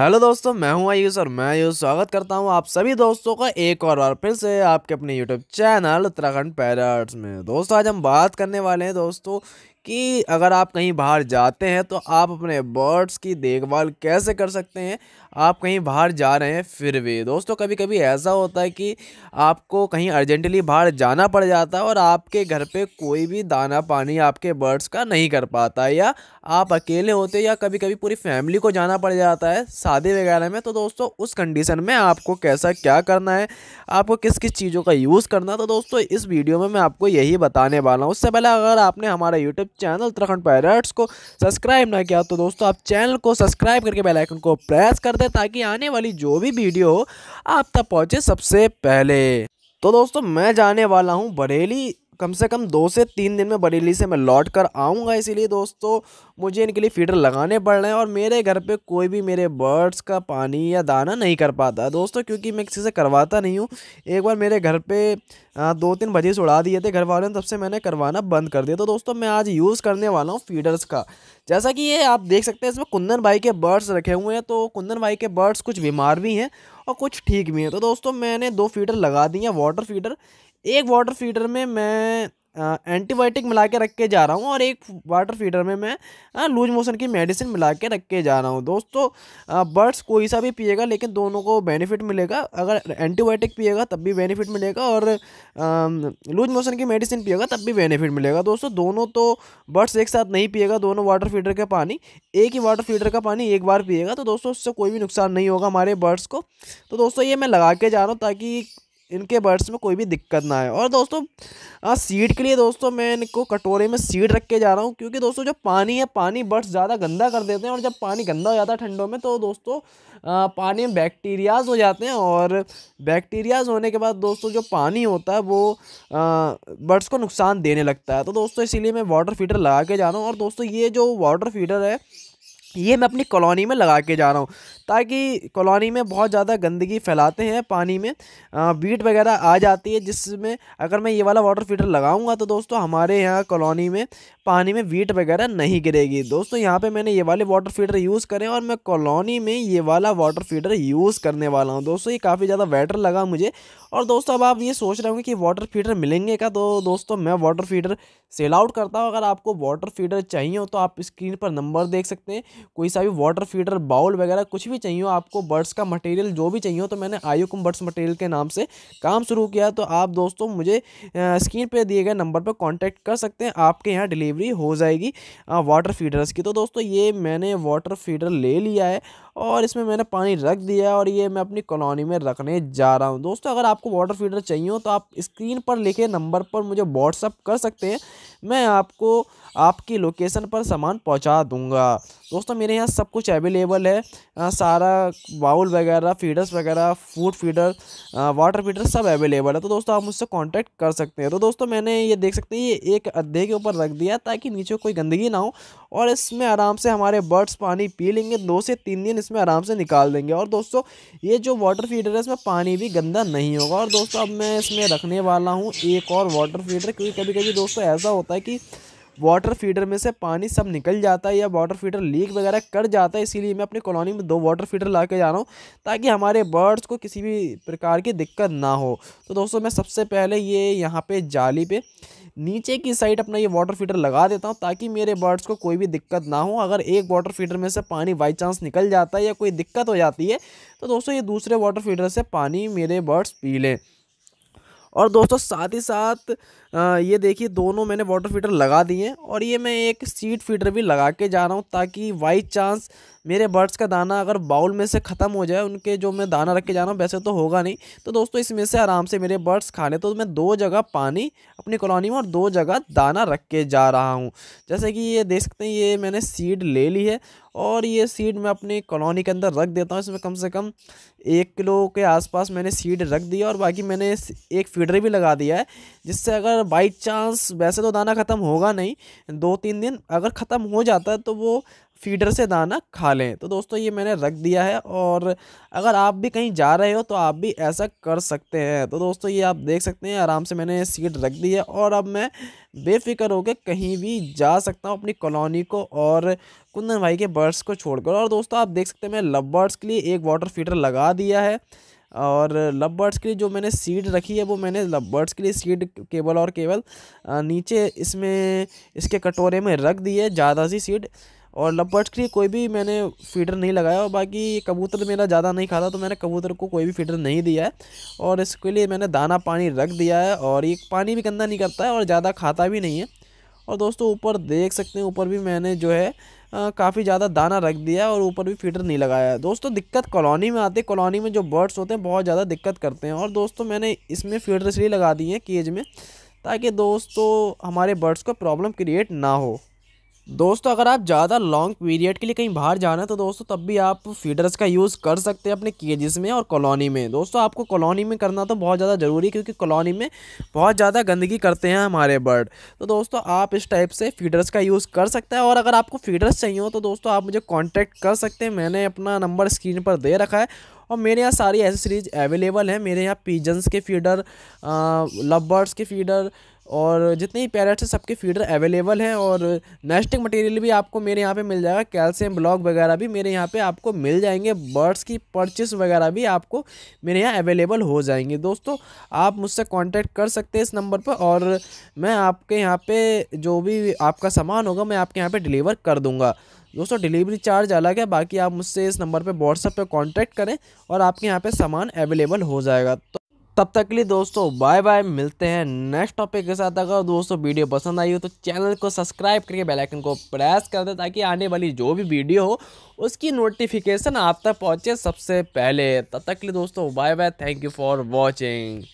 hello दोस्तों मैं हूं आयुष और मैं आयुष स्वागत करता हूं आप सभी दोस्तों का एक और बार फिर से आपके अपने यूट्यूब चैनल उत्तराखंड पैराट्स में दोस्तों आज हम बात करने वाले हैं दोस्तों कि अगर आप कहीं बाहर जाते हैं तो आप अपने बर्ड्स की देखभाल कैसे कर सकते हैं आप कहीं बाहर जा रहे हैं फिर भी दोस्तों कभी कभी ऐसा होता है कि आपको कहीं अर्जेंटली बाहर जाना पड़ जाता है और आपके घर पे कोई भी दाना पानी आपके बर्ड्स का नहीं कर पाता है या आप अकेले होते या कभी कभी पूरी फैमिली को जाना पड़ जाता है शादी वगैरह में तो दोस्तों उस कंडीशन में आपको कैसा क्या करना है आपको किस किस चीज़ों का यूज़ करना है तो दोस्तों इस वीडियो में मैं आपको यही बताने वाला हूँ उससे पहले अगर आपने हमारा यूट्यूब चैनल उत्तराखंड पायरेट्स को सब्सक्राइब ना किया तो दोस्तों आप चैनल को सब्सक्राइब करके बेल आइकन को प्रेस कर दें ताकि आने वाली जो भी वीडियो आप तक पहुँचे सबसे पहले तो दोस्तों मैं जाने वाला हूँ बरेली कम से कम दो से तीन दिन में बरेली से मैं लौट कर आऊँगा इसीलिए दोस्तों मुझे इनके लिए फीडर लगाने पड़ रहे हैं और मेरे घर पे कोई भी मेरे बर्ड्स का पानी या दाना नहीं कर पाता दोस्तों क्योंकि मैं किसी से करवाता नहीं हूँ एक बार मेरे घर पे दो तीन भजीस उड़ा दिए थे घर वालों ने तब से मैंने करवाना बंद कर दिया तो दोस्तों मैं आज यूज़ करने वाला हूँ फीडर्स का जैसा कि ये आप देख सकते हैं इसमें कुंदन भाई के बर्ड्स रखे हुए हैं तो कुंदन भाई के बर्ड्स कुछ बीमार भी हैं और कुछ ठीक भी हैं तो दोस्तों मैंने दो फीडर लगा दिए हैं वाटर फीडर एक वाटर फीडर में मैं एंटीबायोटिक मिला के रख के जा रहा हूँ और एक वाटर फीडर में मैं लूज मोशन की मेडिसिन मिला के रख के जा रहा हूँ दोस्तों बर्ड्स कोई सा भी पिएगा लेकिन दोनों को बेनिफिट मिलेगा अगर एंटीबायोटिक पिएगा तब भी बेनिफिट मिलेगा और लूज मोशन की मेडिसिन पिएगा तब भी बेनिफिट मिलेगा दोस्तों दोनों तो बर्ड्स एक साथ नहीं पिएगा दोनों वाटर फीडर का पानी एक ही वाटर फीडर का पानी एक बार पिएगा तो दोस्तों उससे कोई भी नुकसान नहीं होगा हमारे बर्ड्स को तो दोस्तों ये मैं लगा के जा रहा हूँ ताकि इनके बर्ड्स में कोई भी दिक्कत ना आए और दोस्तों आ, सीड के लिए दोस्तों मैं इनको कटोरे में सीड रख के जा रहा हूँ क्योंकि दोस्तों जो पानी है पानी बर्ड्स ज़्यादा गंदा कर देते हैं और जब पानी गंदा हो जाता है ठंडों में तो दोस्तों आ, पानी में बैक्टीरियाज हो जाते हैं और बैक्टीरियाज होने के बाद दोस्तों जो पानी होता है वो बर्ड्स को नुकसान देने लगता है तो दोस्तों इसीलिए मैं वाटर फीटर लगा के जा रहा हूँ और दोस्तों ये जो वाटर फीटर है ये मैं अपनी कॉलोनी में लगा के जा रहा हूँ ताकि कॉलोनी में बहुत ज़्यादा गंदगी फैलाते हैं पानी में बीट वगैरह आ जाती है जिसमें अगर मैं ये वाला वाटर फिल्टर लगाऊंगा तो दोस्तों हमारे यहाँ कॉलोनी में पानी में वीट वगैरह नहीं गिरेगी दोस्तों यहाँ पे मैंने ये वाले वाटर फीडर यूज़ करें और मैं कॉलोनी में ये वाला वाटर फीडर यूज़ करने वाला हूँ दोस्तों ये काफ़ी ज़्यादा बेटर लगा मुझे और दोस्तों अब आप ये सोच रहे होंगे कि वाटर फीडर मिलेंगे का तो दोस्तों मैं वाटर फीडर सेल आउट करता हूँ अगर आपको वाटर फीडर चाहिए हो तो आप स्क्रीन पर नंबर देख सकते हैं कोई सा भी वाटर फीडर बाउल वगैरह कुछ भी चाहिए हो आपको बर्ड्स का मटेरियल जो भी चाहिए हो तो मैंने आयुकम बर्ड्स मटेरियल के नाम से काम शुरू किया तो आप दोस्तों मुझे स्क्रीन पर दिए गए नंबर पर कॉन्टैक्ट कर सकते हैं आपके यहाँ डिलीवरी डिलीवरी हो जाएगी वाटर फीडर्स की तो दोस्तों ये मैंने वाटर फीडर ले लिया है और इसमें मैंने पानी रख दिया है और ये मैं अपनी कॉलोनी में रखने जा रहा हूँ दोस्तों अगर आपको वाटर फीडर चाहिए हो तो आप स्क्रीन पर लिखे नंबर पर मुझे व्हाट्सअप कर सकते हैं मैं आपको आपकी लोकेशन पर सामान पहुंचा दूंगा दोस्तों मेरे यहाँ सब कुछ अवेलेबल है आ, सारा बाउल वगैरह फीडर्स वगैरह फूड फीडर आ, वाटर फीडर सब अवेलेबल है तो दोस्तों आप मुझसे कांटेक्ट कर सकते हैं तो दोस्तों मैंने ये देख सकते हैं ये एक अद्धे के ऊपर रख दिया ताकि नीचे कोई गंदगी ना हो और इसमें आराम से हमारे बर्ड्स पानी पी लेंगे दो से तीन दिन इसमें आराम से निकाल देंगे और दोस्तों ये जो वाटर फीडर है इसमें पानी भी गंदा नहीं होगा और दोस्तों अब मैं इसमें रखने वाला हूँ एक और वाटर फीडर क्योंकि कभी कभी दोस्तों ऐसा होता है होता है कि वाटर फीडर में से पानी सब निकल जाता है या वाटर फीडर लीक वगैरह कर जाता है इसीलिए मैं अपनी कॉलोनी में दो वाटर फीडर ला के जा रहा हूँ ताकि हमारे बर्ड्स को किसी भी प्रकार की दिक्कत ना हो तो दोस्तों मैं सबसे पहले ये यहाँ पे जाली पे नीचे की साइड अपना ये वाटर फीडर लगा देता हूँ ताकि मेरे बर्ड्स को कोई भी दिक्कत ना हो अगर एक वाटर फीडर में से पानी बाई चांस निकल जाता है या कोई दिक्कत हो जाती है तो दोस्तों ये दूसरे वाटर फीडर से पानी मेरे बर्ड्स पी लें और दोस्तों साथ ही साथ ये देखिए दोनों मैंने वाटर फीटर लगा दिए हैं और ये मैं एक सीट फीटर भी लगा के जा रहा हूँ ताकि बाई चांस मेरे बर्ड्स का दाना अगर बाउल में से ख़त्म हो जाए उनके जो मैं दाना रख के जा रहा हूँ वैसे तो होगा नहीं तो दोस्तों इसमें से आराम से मेरे बर्ड्स खा ले तो मैं दो जगह पानी अपनी कॉलोनी में और दो जगह दाना रख के जा रहा हूँ जैसे कि ये देख सकते हैं ये मैंने सीड ले ली है और ये सीड मैं अपनी कॉलोनी के अंदर रख देता हूँ इसमें कम से कम एक किलो के आसपास मैंने सीड रख दिया और बाकी मैंने एक फीडर भी लगा दिया है जिससे अगर बाई चांस वैसे तो दाना ख़त्म होगा नहीं दो तीन दिन अगर ख़त्म हो जाता है तो वो फीडर से दाना खा लें तो दोस्तों ये मैंने रख दिया है और अगर आप भी कहीं जा रहे हो तो आप भी ऐसा कर सकते हैं तो दोस्तों ये आप देख सकते हैं आराम से मैंने सीट रख दी है और अब मैं बेफिक्र होकर कहीं भी जा सकता हूँ अपनी कॉलोनी को और कुंदन भाई के बर्ड्स को छोड़कर और दोस्तों आप देख सकते हैं मैं लव बर्ड्स के लिए एक वाटर फीडर लगा दिया है और लव बर्ड्स के लिए जो मैंने सीड रखी है वो मैंने लव बर्ड्स के लिए सीड केवल और केवल नीचे इसमें इसके कटोरे में रख दी है ज़्यादा सी सीड और लव बर्ड्स के लिए कोई भी मैंने फीडर नहीं लगाया और बाकी कबूतर मेरा ज़्यादा नहीं खाता तो मैंने कबूतर को कोई भी फीडर नहीं दिया है और इसके लिए मैंने दाना पानी रख दिया है और ये पानी भी गंदा नहीं करता है और ज़्यादा खाता भी नहीं है और दोस्तों ऊपर देख सकते हैं ऊपर भी मैंने जो है काफ़ी ज़्यादा दाना रख दिया और ऊपर भी फीडर नहीं लगाया है दोस्तों दिक्कत कॉलोनी में आती है कॉलोनी में जो बर्ड्स होते हैं बहुत ज़्यादा दिक्कत करते हैं और दोस्तों मैंने इसमें फीडर इसलिए लगा दिए हैं केज में ताकि दोस्तों हमारे बर्ड्स को प्रॉब्लम क्रिएट ना हो दोस्तों अगर आप ज़्यादा लॉन्ग पीरियड के लिए कहीं बाहर जाना है तो दोस्तों तब भी आप फीडर्स का यूज़ कर सकते हैं अपने केजेस में और कॉलोनी में दोस्तों आपको कॉलोनी में करना तो बहुत ज़्यादा ज़रूरी है क्योंकि कॉलोनी में बहुत ज़्यादा गंदगी करते हैं हमारे बर्ड तो दोस्तों आप इस टाइप से फीडर्स का यूज़ कर सकते हैं और अगर आपको फीडर्स चाहिए हो तो दोस्तों आप मुझे कॉन्टैक्ट कर सकते हैं मैंने अपना नंबर स्क्रीन पर दे रखा है और मेरे यहाँ सारी एसेसरीज अवेलेबल हैं मेरे यहाँ पीजन्स के फीडर लबर्ड्स बर्ड्स के फीडर और जितने ही पैरेट्स हैं सबके फीडर अवेलेबल हैं और नेस्टिंग मटेरियल भी आपको मेरे यहाँ पे मिल जाएगा कैल्शियम ब्लॉक वगैरह भी मेरे यहाँ पे आपको मिल जाएंगे बर्ड्स की परचेस वगैरह भी आपको मेरे यहाँ अवेलेबल हो जाएंगे दोस्तों आप मुझसे कांटेक्ट कर सकते हैं इस नंबर पर और मैं आपके यहाँ पर जो भी आपका सामान होगा मैं आपके यहाँ पर डिलीवर कर दूँगा दोस्तों डिलीवरी चार्ज अलग है बाकी आप मुझसे इस नंबर पर व्हाट्सअप पर कॉन्टैक्ट करें और आपके यहाँ पर सामान अवेलेबल हो जाएगा तो तब तक के लिए दोस्तों बाय बाय मिलते हैं नेक्स्ट टॉपिक के साथ अगर दोस्तों वीडियो पसंद आई हो तो चैनल को सब्सक्राइब करके बेल आइकन को प्रेस कर दें ताकि आने वाली जो भी वीडियो हो उसकी नोटिफिकेशन आप तक पहुंचे सबसे पहले तब तक के लिए दोस्तों bye bye thank you for watching